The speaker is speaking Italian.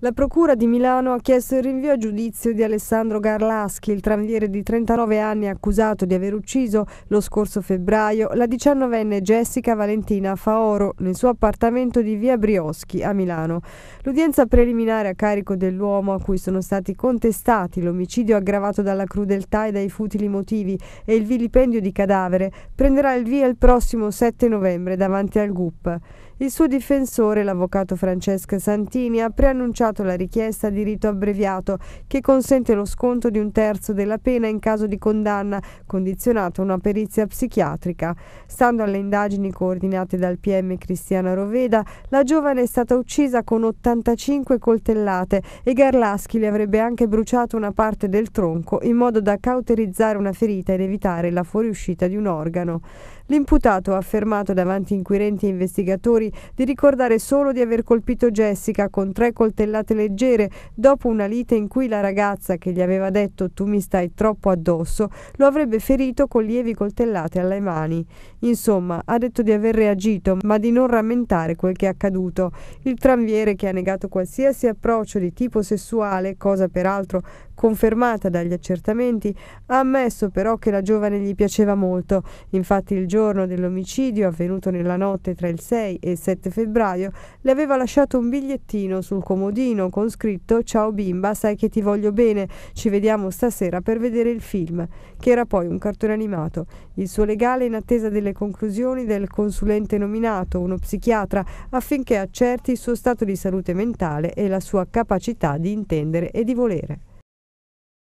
La Procura di Milano ha chiesto il rinvio a giudizio di Alessandro Garlaschi, il tranviere di 39 anni accusato di aver ucciso lo scorso febbraio la 19enne Jessica Valentina Faoro nel suo appartamento di via Brioschi a Milano. L'udienza preliminare a carico dell'uomo, a cui sono stati contestati l'omicidio aggravato dalla crudeltà e dai futili motivi e il vilipendio di cadavere, prenderà il via il prossimo 7 novembre davanti al GUP. Il suo difensore, l'avvocato Francesca Santini, ha preannunciato la richiesta di rito abbreviato che consente lo sconto di un terzo della pena in caso di condanna condizionata a una perizia psichiatrica. Stando alle indagini coordinate dal PM Cristiana Roveda, la giovane è stata uccisa con 85 coltellate e Garlaschi le avrebbe anche bruciato una parte del tronco in modo da cauterizzare una ferita ed evitare la fuoriuscita di un organo. L'imputato ha affermato davanti inquirenti e investigatori Ferrari di ricordare solo di aver colpito Jessica con tre coltellate leggere dopo una lite in cui la ragazza che gli aveva detto tu mi stai troppo addosso lo avrebbe ferito con lievi coltellate alle mani. Insomma, ha detto di aver reagito ma di non rammentare quel che è accaduto. Il tranviere che ha negato qualsiasi approccio di tipo sessuale, cosa peraltro confermata dagli accertamenti, ha ammesso però che la giovane gli piaceva molto. Infatti il giorno dell'omicidio avvenuto nella notte tra il 6 e il 7 febbraio, le aveva lasciato un bigliettino sul comodino con scritto Ciao bimba, sai che ti voglio bene, ci vediamo stasera per vedere il film, che era poi un cartone animato. Il suo legale in attesa delle conclusioni del consulente nominato, uno psichiatra, affinché accerti il suo stato di salute mentale e la sua capacità di intendere e di volere.